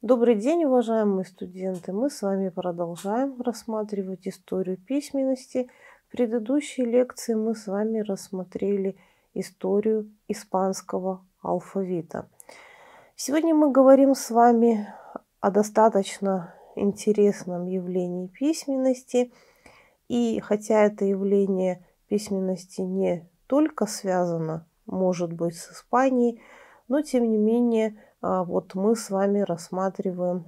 Добрый день, уважаемые студенты! Мы с вами продолжаем рассматривать историю письменности. В предыдущей лекции мы с вами рассмотрели историю испанского алфавита. Сегодня мы говорим с вами о достаточно интересном явлении письменности. И хотя это явление письменности не только связано, может быть, с Испанией, но тем не менее – а вот мы с вами рассматриваем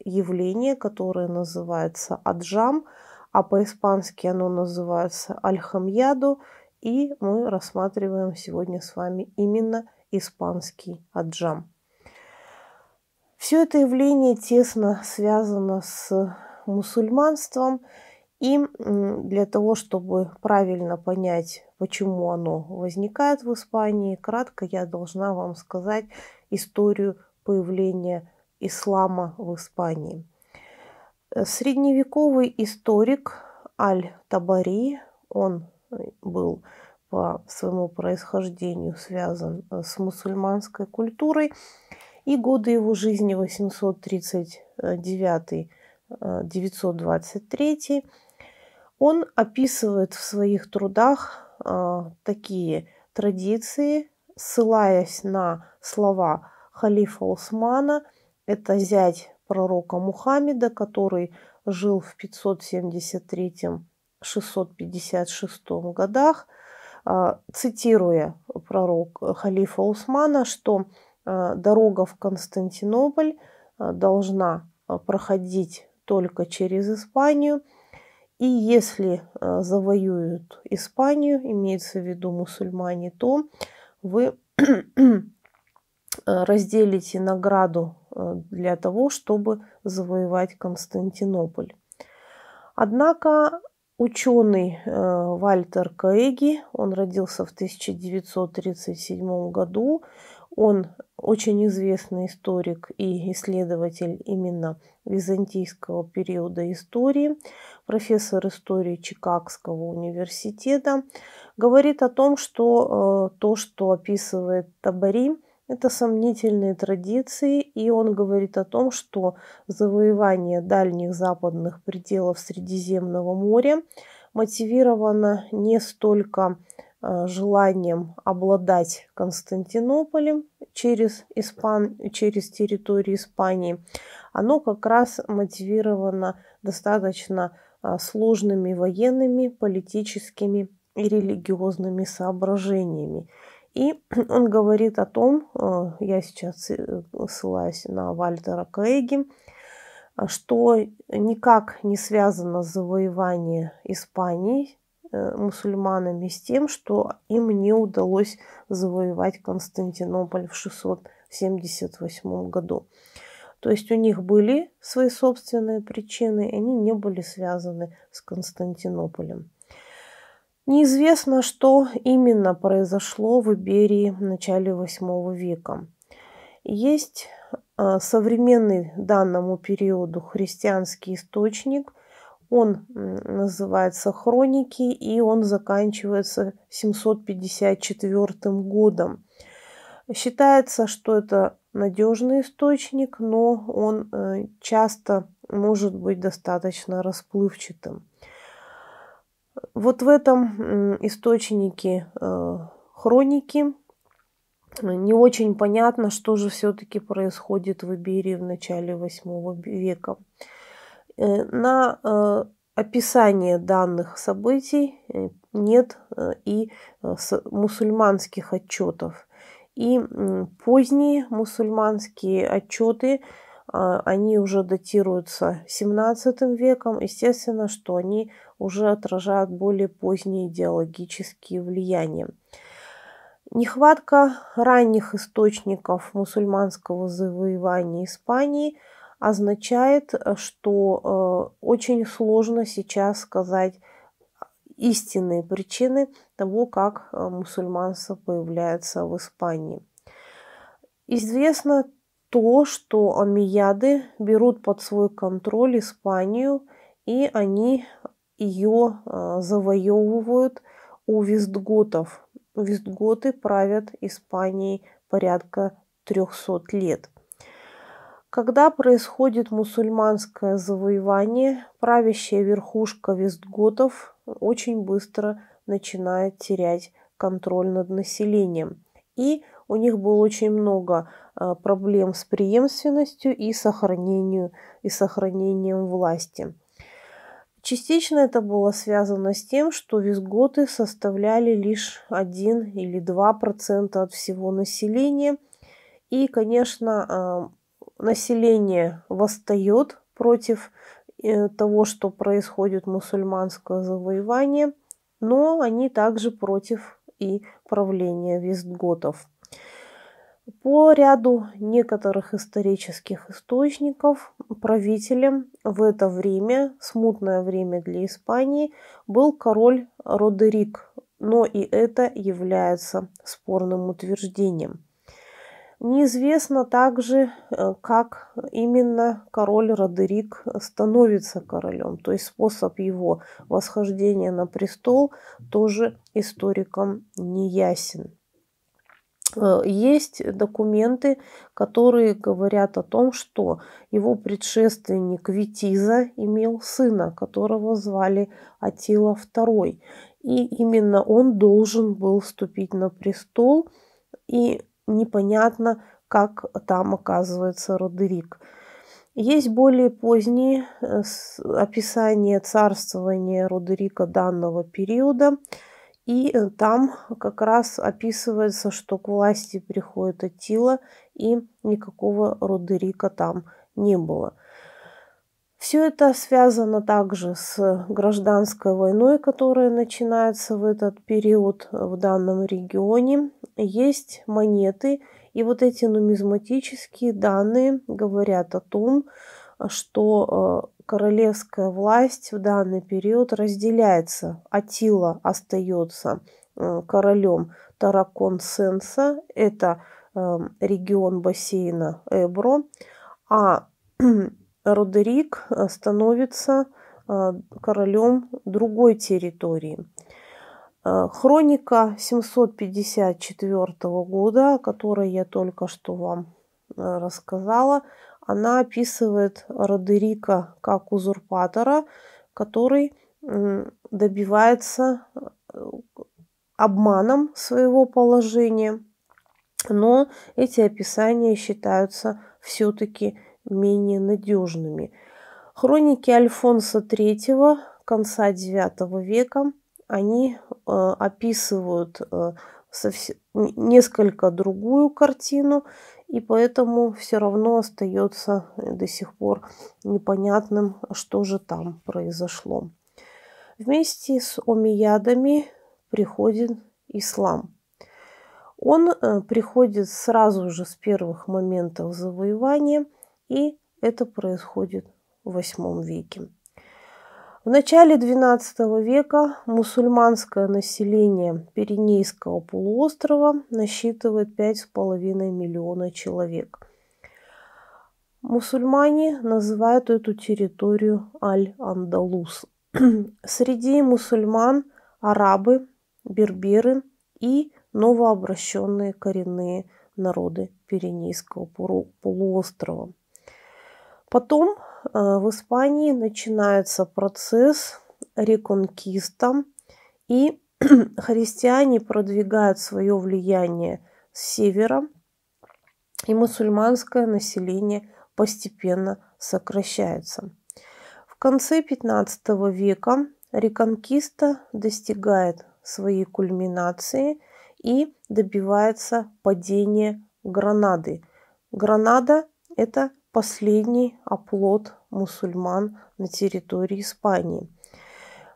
явление, которое называется аджам, а по-испански оно называется альхамьяду, и мы рассматриваем сегодня с вами именно испанский аджам. Все это явление тесно связано с мусульманством, и для того, чтобы правильно понять, почему оно возникает в Испании, кратко я должна вам сказать историю появления ислама в Испании. Э, средневековый историк Аль-Табари, он э, был по своему происхождению связан э, с мусульманской культурой, и годы его жизни 839-923 он описывает в своих трудах э, такие традиции, ссылаясь на слова халифа Усмана, это зять пророка Мухаммеда, который жил в 573-656 годах, а, цитируя пророк э, халифа Усмана, что а, дорога в Константинополь должна проходить только через Испанию – и если э, завоюют Испанию, имеется в виду мусульмане, то вы э, разделите награду э, для того, чтобы завоевать Константинополь. Однако ученый Вальтер Каэги, он родился в 1937 году, он очень известный историк и исследователь именно византийского периода истории, профессор истории Чикагского университета, говорит о том, что э, то, что описывает Табари, это сомнительные традиции, и он говорит о том, что завоевание дальних западных пределов Средиземного моря мотивировано не столько Э, желанием обладать Константинополем через, Испан... через территорию Испании, оно как раз мотивировано достаточно э, сложными военными, политическими и религиозными соображениями. И он говорит о том, э, я сейчас ссылаюсь на Вальтера Кэйги, что никак не связано с завоеванием Испании Э, мусульманами с тем, что им не удалось завоевать Константинополь в 678 году. То есть у них были свои собственные причины, и они не были связаны с Константинополем. Неизвестно, что именно произошло в Иберии в начале VIII века. Есть э, современный данному периоду христианский источник, он называется «Хроники», и он заканчивается 754 годом. Считается, что это надежный источник, но он э, часто может быть достаточно расплывчатым. Вот в этом источнике э, хроники не очень понятно, что же все-таки происходит в Иберии в начале VIII века. Э, на э, описание данных событий э, нет и мусульманских отчетов. И поздние мусульманские отчеты, а, они уже датируются 17 веком. Естественно, что они уже отражают более поздние идеологические влияния. Нехватка ранних источников мусульманского завоевания Испании – означает, э, что э, очень сложно сейчас сказать э, истинные причины того, как мусульманство появляется в Испании. Известно то, что амияды берут под свой контроль Испанию, и они ее завоевывают у вестготов. Вестготы правят Испанией порядка 300 лет – когда происходит мусульманское завоевание, правящая верхушка вестготов очень быстро начинает терять контроль над населением. И у них было очень много а, проблем с преемственностью и, сохранению, и сохранением власти. Частично это было связано с тем, что визготы составляли лишь 1 или 2% от всего населения. И, конечно, а, население восстает против э, того, что происходит мусульманское завоевание, но они также против и правления вестготов. По ряду некоторых исторических источников правителем в это время, смутное время для Испании, был король Родерик, но и это является спорным утверждением. Неизвестно также, э, как именно король Родерик становится королем, то есть способ его восхождения на престол тоже историкам не ясен. Э, есть документы, которые говорят о том, что его предшественник Витиза имел сына, которого звали Атила II. И именно он должен был вступить на престол. И непонятно, как там оказывается Родерик. Есть более поздние э, описания царствования Родерика данного периода, и э, там как раз описывается, что к власти приходит Атила, и никакого Родерика там не было – все это связано также с гражданской войной, которая начинается в этот период в данном регионе. Есть монеты, и вот эти нумизматические данные говорят о том, что э, королевская власть в данный период разделяется. Атила остается э, королем Тараконсенса, это э, регион бассейна Эбро, а Родерик э, становится э, королем другой территории. Э, хроника 754 года, о которой я только что вам рассказала, она описывает Родерика как узурпатора, который добивается обманом своего положения, но эти описания считаются все-таки менее надежными. Хроники Альфонса III конца IX века, они э, описывают э, несколько другую картину, и поэтому все равно остается э, до сих пор непонятным, что же там произошло. Вместе с омиядами приходит ислам. Он приходит сразу же с первых моментов завоевания – и это происходит в VIII веке. В начале XII века мусульманское население Пиренейского полуострова насчитывает 5,5 миллиона человек. Мусульмане называют эту территорию Аль-Андалус. Среди мусульман арабы, берберы и новообращенные коренные народы Пиренейского полуострова – Потом э, в Испании начинается процесс реконкиста, и христиане продвигают свое влияние с севера, и мусульманское население постепенно сокращается. В конце 15 века реконкиста достигает своей кульминации и добивается падения Гранады. Гранада – это последний оплот мусульман на территории Испании.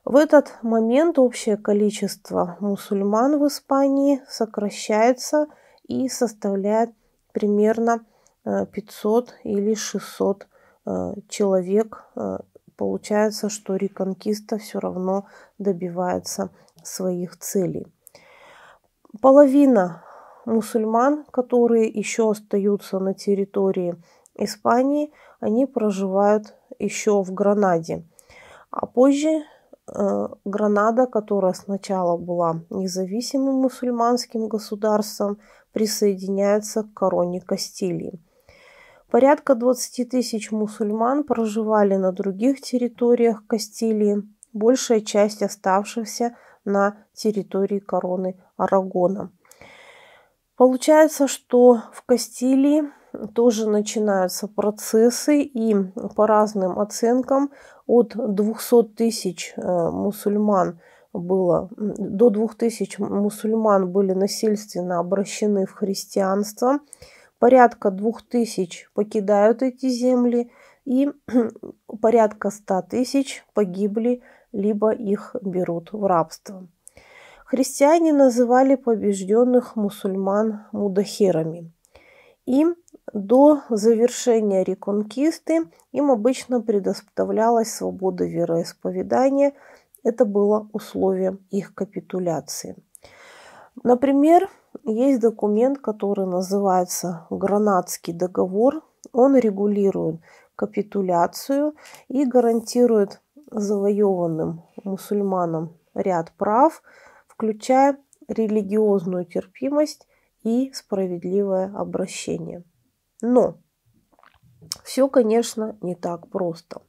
В этот момент общее количество мусульман в Испании сокращается и составляет примерно 500 э, или 600 э, человек. Э, получается, что реконкиста все равно добивается своих целей. Половина мусульман, которые еще остаются на территории Испании, они проживают еще в Гранаде. А позже э, Гранада, которая сначала была независимым мусульманским государством, присоединяется к короне Кастилии. Порядка 20 тысяч мусульман проживали на других территориях Кастилии, большая часть оставшихся на территории короны Арагона. Получается, что в Кастилии тоже начинаются процессы, и по разным оценкам от 200 тысяч э, мусульман было, до 2000 мусульман были насильственно обращены в христианство, порядка 2000 покидают эти земли, и порядка 100 тысяч погибли, либо их берут в рабство. Христиане называли побежденных мусульман мудахирами – и до завершения реконкисты им обычно предоставлялась свобода вероисповедания. Это было условием их капитуляции. Например, есть документ, который называется Гранадский договор. Он регулирует капитуляцию и гарантирует завоеванным мусульманам ряд прав, включая религиозную терпимость и справедливое обращение. Но все, конечно, не так просто.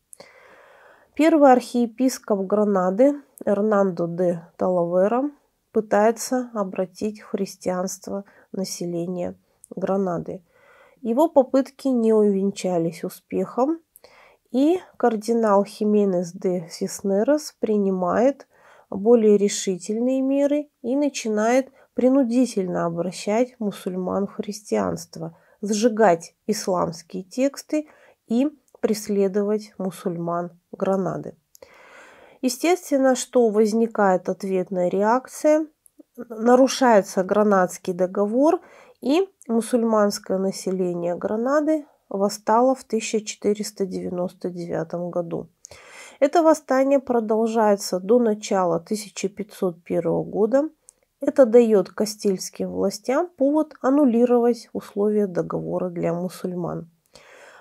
Первый архиепископ Гранады Эрнандо де Талавера пытается обратить христианство населения Гранады. Его попытки не увенчались успехом, и кардинал Хименес де Сиснерос принимает более решительные меры и начинает принудительно обращать мусульман в христианство, сжигать исламские тексты и преследовать мусульман Гранады. Естественно, что возникает ответная реакция, нарушается гранадский договор, и мусульманское население Гранады восстало в 1499 году. Это восстание продолжается до начала 1501 года – это дает кастильским властям повод аннулировать условия договора для мусульман.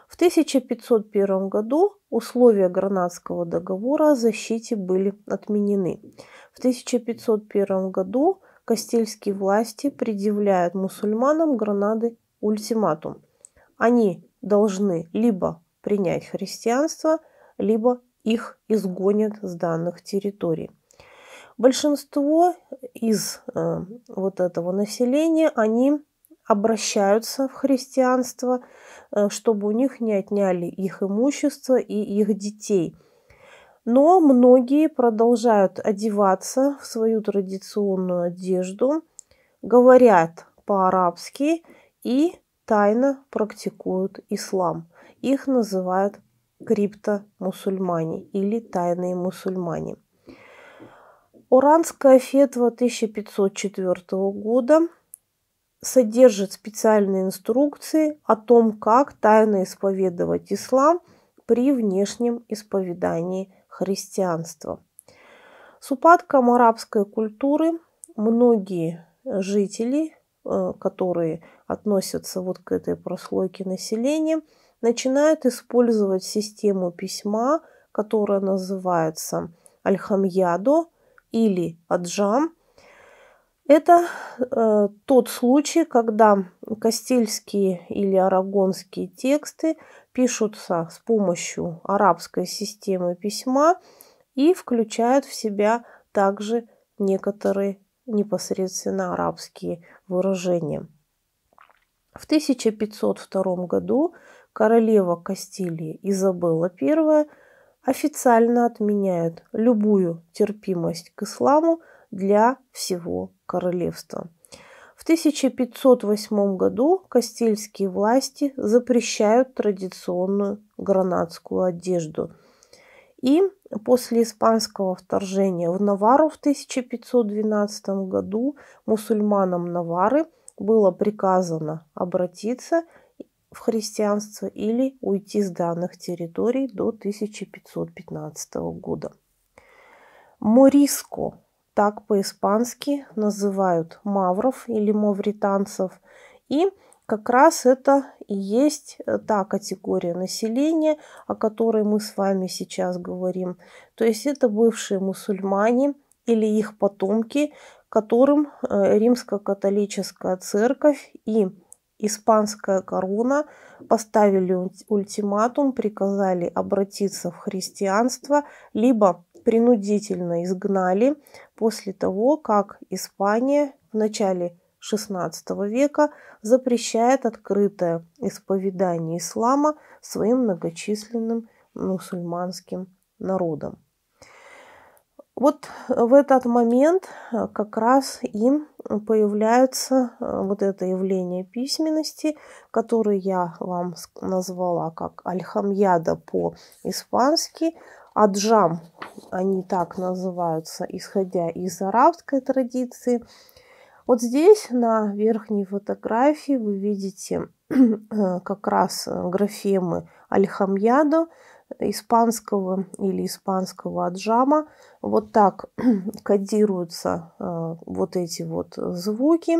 В 1501 году условия Гранадского договора о защите были отменены. В 1501 году кастильские власти предъявляют мусульманам Гранады ультиматум. Они должны либо принять христианство, либо их изгонят с данных территорий. Большинство из э, вот этого населения, они обращаются в христианство, э, чтобы у них не отняли их имущество и их детей. Но многие продолжают одеваться в свою традиционную одежду, говорят по-арабски и тайно практикуют ислам. Их называют мусульмане или тайные мусульмане – Уранская фетва 1504 года содержит специальные инструкции о том, как тайно исповедовать ислам при внешнем исповедании христианства. С упадком арабской культуры многие жители, э, которые относятся вот к этой прослойке населения, начинают использовать систему письма, которая называется Аль-Хамьядо или аджам. Это э, тот случай, когда кастильские или арагонские тексты пишутся с помощью арабской системы письма и включают в себя также некоторые непосредственно арабские выражения. В 1502 году королева Кастилии Изабелла I официально отменяют любую терпимость к исламу для всего королевства. В 1508 году кастильские власти запрещают традиционную гранадскую одежду. И после испанского вторжения в Навару в 1512 году мусульманам Навары было приказано обратиться в христианство или уйти с данных территорий до 1515 года. Мориско – так по-испански называют мавров или мавританцев. И как раз это и есть э, та категория населения, о которой мы с вами сейчас говорим. То есть это бывшие мусульмане или их потомки, которым э, римско-католическая церковь и испанская корона, поставили ультиматум, приказали обратиться в христианство, либо принудительно изгнали после того, как Испания в начале XVI века запрещает открытое исповедание ислама своим многочисленным мусульманским народам. Вот э, в этот момент э, как раз им э, появляется вот это явление письменности, которое я вам назвала как альхамьяда по-испански, аджам, они так называются, исходя из арабской традиции. Вот здесь на верхней фотографии вы видите как раз графемы альхамьяда – испанского или испанского аджама. Вот так кодируются э, вот эти вот звуки.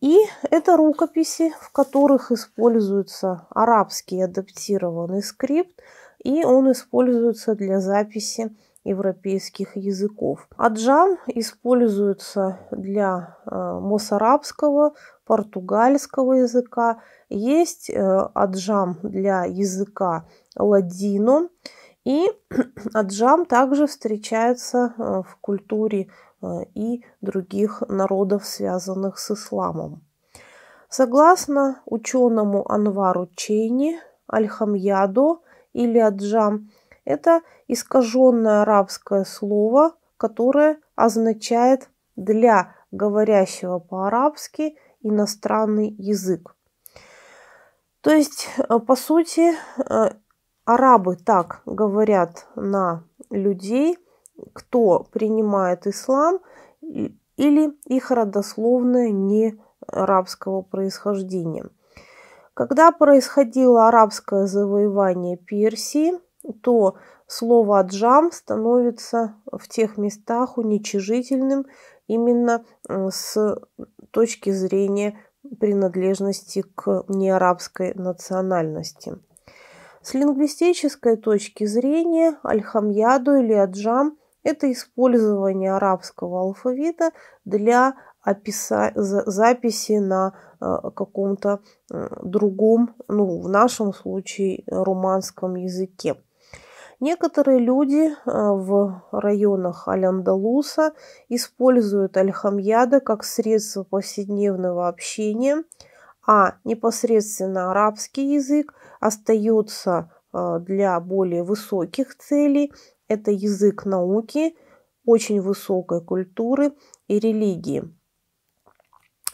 И это рукописи, в которых используется арабский адаптированный скрипт, и он используется для записи европейских языков. Аджам используется для э, мосарабского, португальского языка. Есть э, аджам для языка ладино. И аджам также встречается э, в культуре и других народов, связанных с исламом. Согласно ученому Анвару Чейни, Аль-Хамьядо или Аджам – это искаженное арабское слово, которое означает для говорящего по-арабски иностранный язык. То есть, э, по сути, э, арабы так говорят на людей, кто принимает ислам или их родословное не арабского происхождения. Когда происходило арабское завоевание Персии, то слово «джам» становится в тех местах уничижительным именно э, с точки зрения принадлежности к неарабской национальности. С лингвистической точки зрения альхамьяду или аджам – это использование арабского алфавита для описа... записи на э, каком-то э, другом, ну, в нашем случае, руманском языке. Некоторые люди э, в районах Аляндалуса используют Альхамьяда как средство повседневного общения, а непосредственно арабский язык остается э, для более высоких целей. Это язык науки, очень высокой культуры и религии.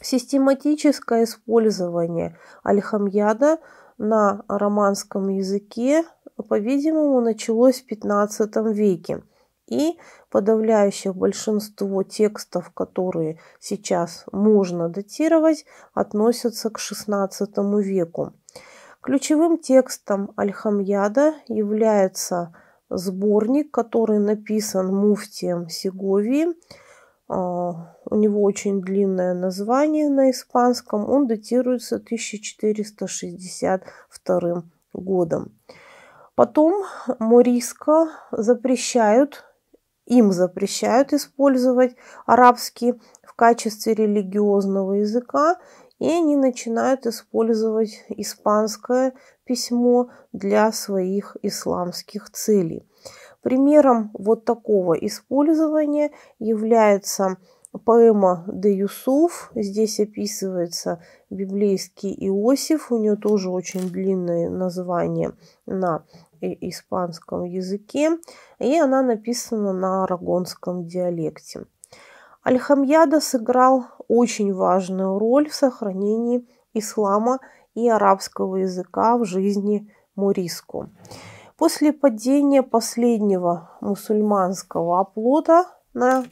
Систематическое использование Альхамьяда на романском языке по-видимому, началось в XV веке. И подавляющее большинство текстов, которые сейчас можно датировать, относятся к XVI веку. Ключевым текстом аль является сборник, который написан муфтием Сеговии. А, у него очень длинное название на испанском. Он датируется 1462 годом. Потом Мориско запрещают, им запрещают использовать арабский в качестве религиозного языка, и они начинают использовать испанское письмо для своих исламских целей. Примером вот такого использования является поэма «Де Юсуф». Здесь описывается библейский Иосиф. У нее тоже очень длинное название на испанском языке, и она написана на арагонском диалекте. Альхамьяда сыграл очень важную роль в сохранении ислама и арабского языка в жизни Муриску. После падения последнего мусульманского оплота на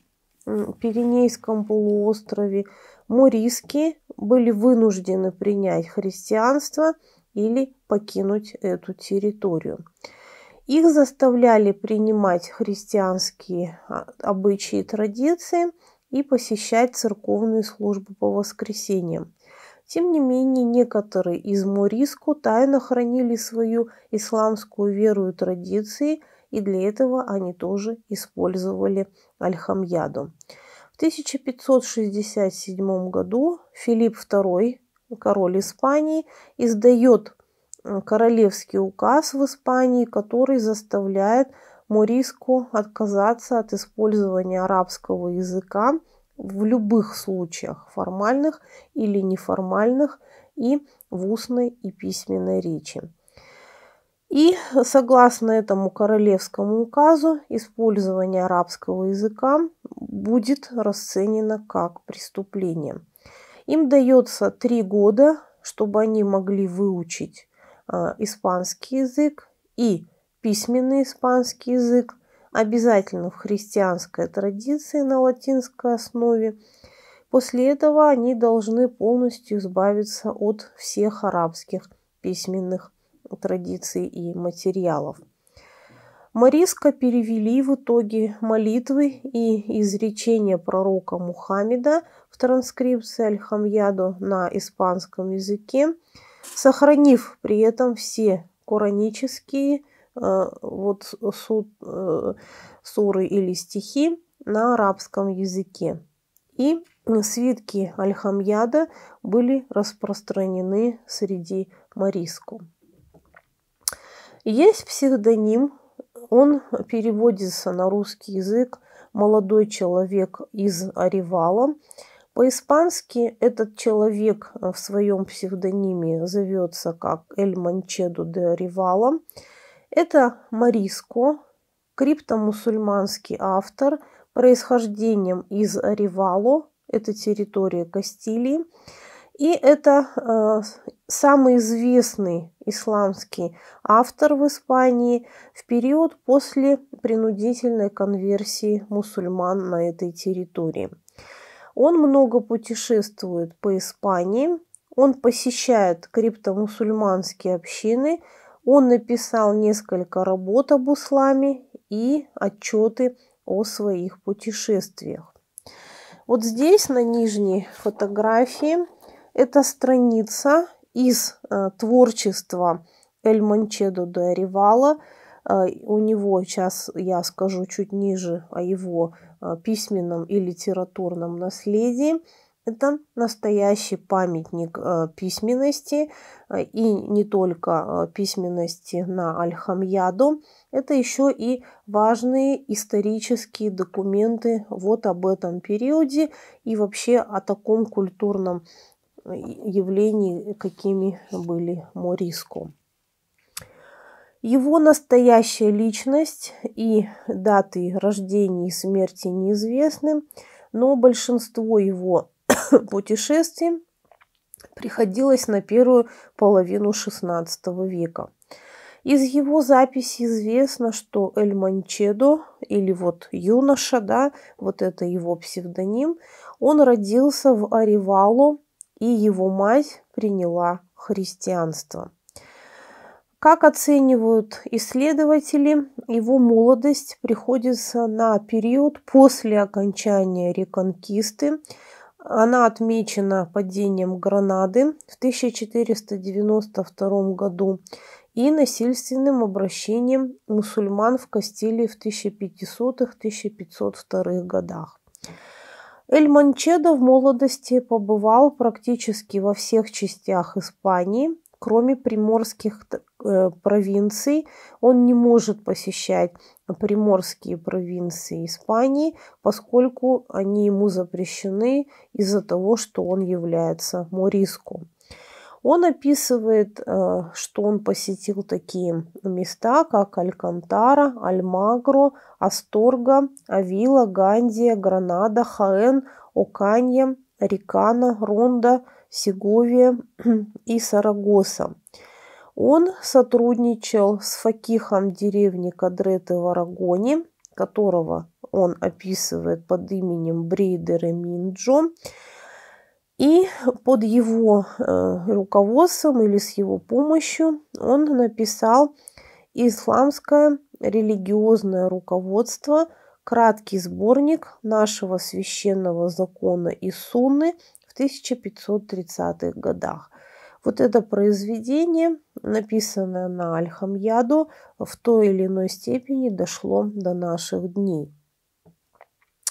Пиренейском полуострове Мориски были вынуждены принять христианство – или покинуть эту территорию. Их заставляли принимать христианские а, обычаи и традиции и посещать церковные службы по воскресеньям. Тем не менее, некоторые из мориску тайно хранили свою исламскую веру и традиции, и для этого они тоже использовали аль В 1567 году Филипп II ну, король Испании, издает э, королевский указ в Испании, который заставляет Мориску отказаться от использования арабского языка в любых случаях, формальных или неформальных, и в устной и письменной речи. И согласно этому королевскому указу, использование арабского языка будет расценено как преступление. Им дается три года, чтобы они могли выучить а, испанский язык и письменный испанский язык, обязательно в христианской традиции на латинской основе. После этого они должны полностью избавиться от всех арабских письменных традиций и материалов. Мариска перевели в итоге молитвы и изречения пророка Мухаммеда в транскрипции Аль-Хамьяду на испанском языке, сохранив при этом все коранические э, вот, суд, э, суры или стихи на арабском языке. И свитки Аль-Хамьяда были распространены среди Мариску. Есть псевдоним он переводится на русский язык «молодой человек из Оревала». По-испански этот человек э, в своем псевдониме зовется как Эль Манчеду де Оревала. Это Мариско, криптомусульманский автор, происхождением из Оревало, это территория Кастилии. И это э, самый известный исламский автор в Испании в период после принудительной конверсии мусульман на этой территории. Он много путешествует по Испании, он посещает криптомусульманские общины, он написал несколько работ об исламе и отчеты о своих путешествиях. Вот здесь на нижней фотографии эта страница из э, творчества Эль Манчедо де Ривала. Э, у него, сейчас я скажу чуть ниже о его э, письменном и литературном наследии, это настоящий памятник письменности и не только письменности на аль Это еще и важные исторические документы вот об этом периоде и вообще о таком культурном явлений, какими были Мориско. Его настоящая личность и даты рождения и смерти неизвестны, но большинство его путешествий приходилось на первую половину XVI века. Из его записи известно, что Эль Манчедо, или вот юноша, да, вот это его псевдоним, он родился в Аривало и его мать приняла христианство. Как оценивают исследователи, его молодость приходится на период после окончания реконкисты. Она отмечена падением Гранады в 1492 году и насильственным обращением мусульман в Кастилии в 1500-1502 годах. Эль Манчедо в молодости побывал практически во всех частях Испании, кроме приморских э, провинций. Он не может посещать приморские провинции Испании, поскольку они ему запрещены из-за того, что он является мориском. Он описывает, э, что он посетил такие места, как Алькантара, Альмагро, Асторга, Авила, Гандия, Гранада, Хаэн, Оканья, Рикана, Ронда, Сеговия и Сарагоса. Он сотрудничал с факихом деревни Кадреты в Арагоне, которого он описывает под именем Брейдера Минджо. И под его э, руководством или с его помощью он написал «Исламское религиозное руководство. Краткий сборник нашего священного закона и сунны в 1530-х годах». Вот это произведение, написанное на аль в той или иной степени дошло до наших дней.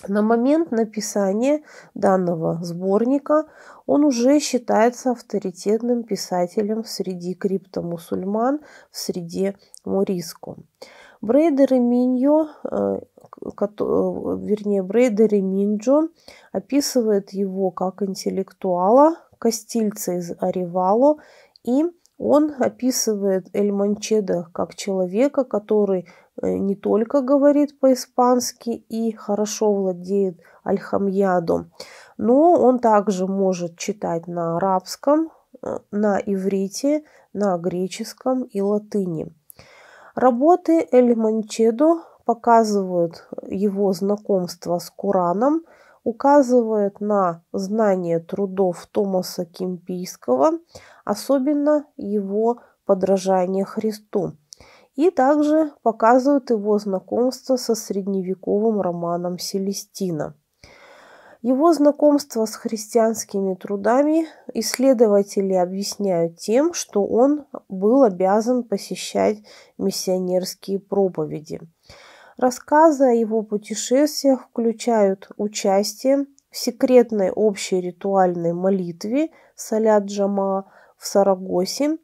На момент написания данного сборника он уже считается авторитетным писателем среди криптомусульман, в среде мориско. Брейдер и Миньо, э, э, вернее, Брейдер и Минджо описывает его как интеллектуала, кастильца из Оревало, и он описывает Эль Манчеда как человека, который Э, не только говорит по-испански и хорошо владеет альхамьядом, но он также может читать на арабском, э, на иврите, на греческом и латыни. Работы Эль Манчедо показывают его знакомство с Кораном, указывают на знание трудов Томаса Кимпийского, особенно его подражание Христу и также показывают его знакомство со средневековым романом Селестина. Его знакомство с христианскими трудами исследователи объясняют тем, что он был обязан посещать миссионерские проповеди. Рассказы о его путешествиях включают участие в секретной общей ритуальной молитве Салят Джама в Сарагосе,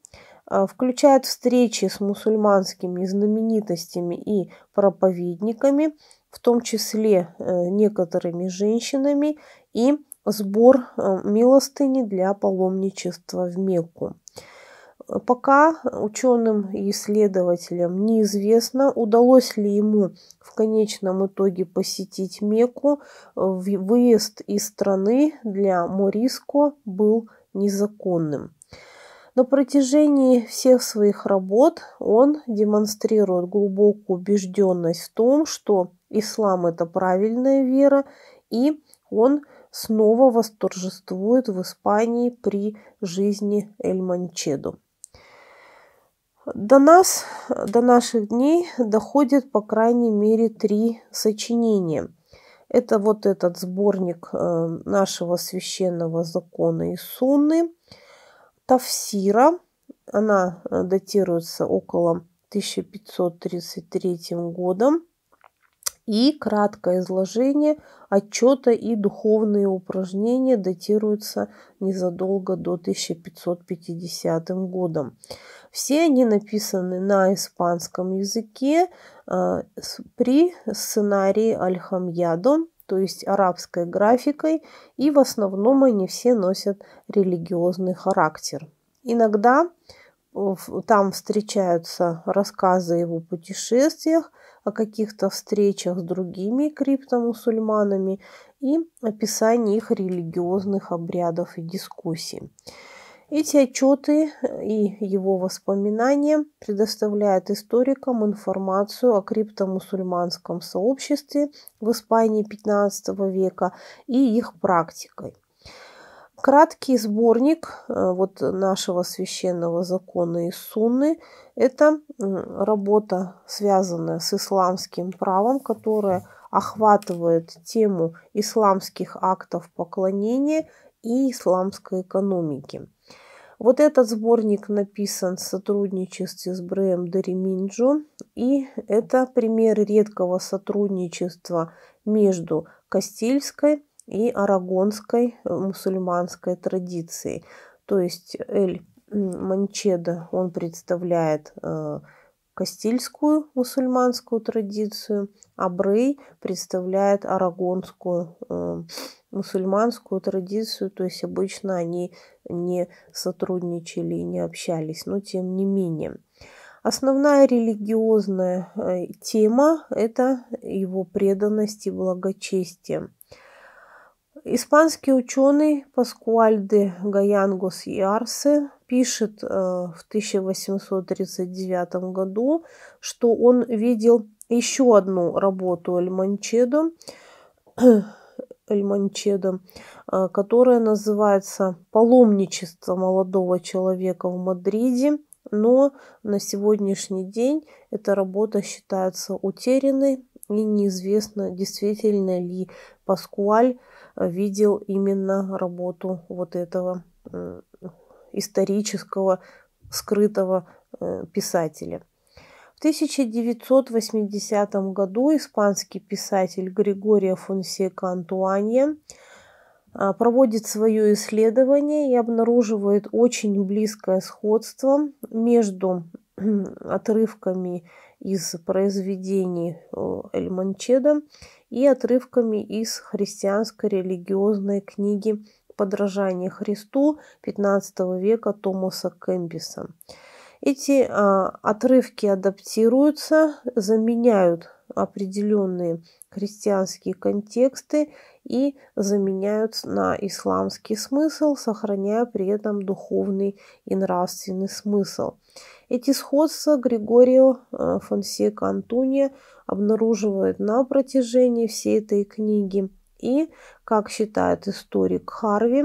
а, включает встречи с мусульманскими знаменитостями и проповедниками, в том числе э, некоторыми женщинами, и сбор э, милостыни для паломничества в Мекку. Пока ученым и исследователям неизвестно, удалось ли ему в конечном итоге посетить Мекку. Выезд из страны для Мориско был незаконным. На протяжении всех своих работ он демонстрирует глубокую убежденность в том, что ислам – это правильная вера, и он снова восторжествует в Испании при жизни Эль-Манчеду. До нас, до наших дней доходит по крайней мере три сочинения. Это вот этот сборник э, нашего священного закона и сунны – Тавсира. Она э, датируется около 1533 годом. И краткое изложение отчета и духовные упражнения датируются незадолго до 1550 годом. Все они написаны на испанском языке э, при сценарии аль то есть арабской графикой, и в основном они все носят религиозный характер. Иногда э, там встречаются рассказы о его путешествиях, о каких-то встречах с другими криптомусульманами и описание их религиозных обрядов и дискуссий. Эти отчеты и его воспоминания предоставляют историкам информацию о криптомусульманском сообществе в Испании XV века и их практикой. Краткий сборник э, вот нашего священного закона и сунны – это работа, связанная с исламским правом, которая охватывает тему исламских актов поклонения и исламской экономики – вот этот сборник написан в сотрудничестве с Брэем Дариминджо, и это пример редкого сотрудничества между Кастильской и Арагонской э, мусульманской традицией. То есть Эль Манчеда, он представляет э, кастильскую мусульманскую традицию, а Брей представляет арагонскую э, мусульманскую традицию, то есть обычно они не сотрудничали и не общались, но тем не менее. Основная религиозная э, тема – это его преданность и благочестие. Испанский ученый Паскуаль де Гаянгос и Арсе пишет э, в 1839 году, что он видел еще одну работу Эль Манчедо, Эль Манчедо э, которая называется «Паломничество молодого человека в Мадриде», но на сегодняшний день эта работа считается утерянной и неизвестно, действительно ли Паскуаль э, видел именно работу вот этого исторического скрытого э, писателя. В 1980 году испанский писатель Григория Фонсека Антуанья а, проводит свое исследование и обнаруживает очень близкое сходство между э, отрывками из произведений э, Эль Манчеда и отрывками из христианской религиозной книги подражание Христу XV века Томаса Кэмписа. Эти а, отрывки адаптируются, заменяют определенные христианские контексты и заменяются на исламский смысл, сохраняя при этом духовный и нравственный смысл. Эти сходства Григорио а, Фонсека Антуния обнаруживает на протяжении всей этой книги – и, как считает историк Харви,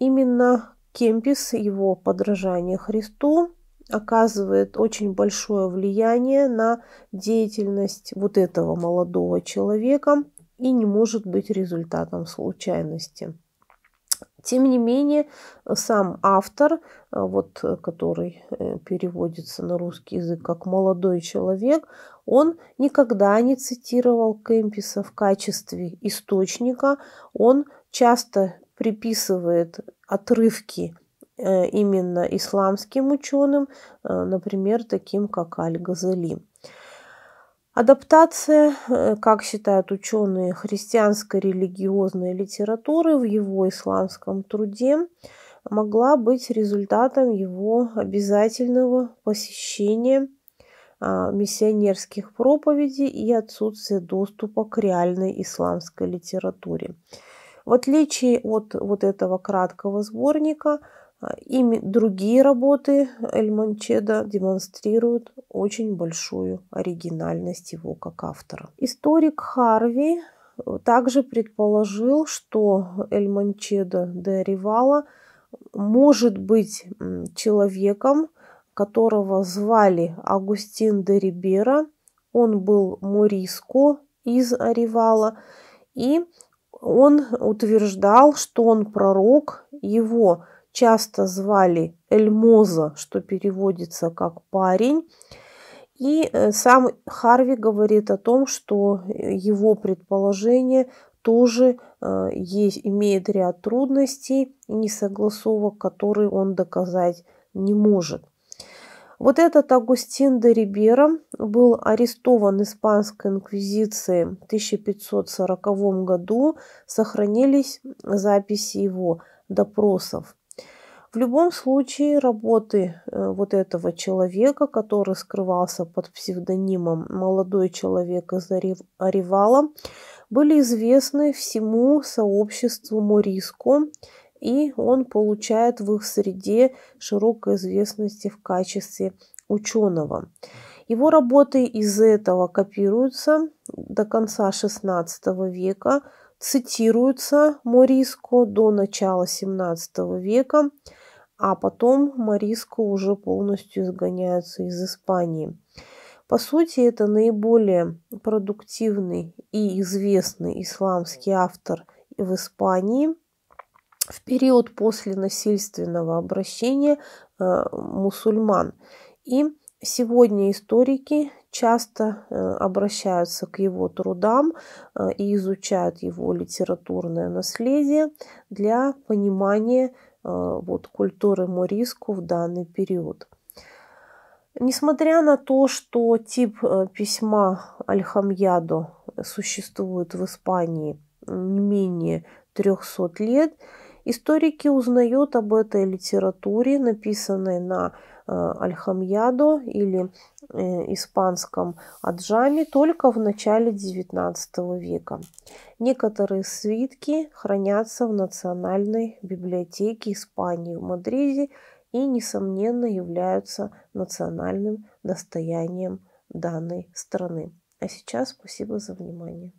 именно Кемпис, его подражание Христу, оказывает очень большое влияние на деятельность вот этого молодого человека и не может быть результатом случайности. Тем не менее, сам автор, э, вот, э, который э, переводится на русский язык как «молодой человек», он никогда не цитировал Кемписа в качестве источника. Он часто приписывает отрывки именно исламским ученым, например, таким как Аль-Газали. Адаптация, э, как считают ученые христианской религиозной литературы в его исламском труде, могла быть результатом его обязательного посещения а, миссионерских проповедей и отсутствия доступа к реальной исламской литературе. В отличие от вот этого краткого сборника, Ими другие работы Эль Манчеда демонстрируют очень большую оригинальность его как автора. Историк Харви э, также предположил, что Эль Манчеда де Ривала может быть человеком, которого звали Агустин де Рибера. Он был Мориско из Аривала, и он утверждал, что он пророк, его часто звали Эльмоза, что переводится как парень. И э, сам Харви говорит о том, что э, его предположение тоже э, есть, имеет ряд трудностей и несогласовок, которые он доказать не может. Вот этот Агустин де Рибера был арестован испанской инквизицией в 1540 году. Сохранились записи его допросов. В любом случае работы э, вот этого человека, который скрывался под псевдонимом «Молодой человек из Оревала», были известны всему сообществу Мориско, и он получает в их среде широкой известности в качестве ученого. Его работы из этого копируются до конца XVI века, цитируются Мориско до начала XVII века – а потом Мариско уже полностью изгоняется из Испании. По сути, это наиболее продуктивный и известный исламский автор в Испании. В период после насильственного обращения э, мусульман. И сегодня историки часто э, обращаются к его трудам э, и изучают его литературное наследие для понимания Э, вот, культуры мориску в данный период. Несмотря на то, что тип э, письма аль существует в Испании не менее 300 лет, историки узнают об этой литературе, написанной на Э, альхамьядо или э, испанском аджаме только в начале XIX века. Некоторые свитки хранятся в Национальной библиотеке Испании в Мадриде и, несомненно, являются национальным достоянием данной страны. А сейчас спасибо за внимание.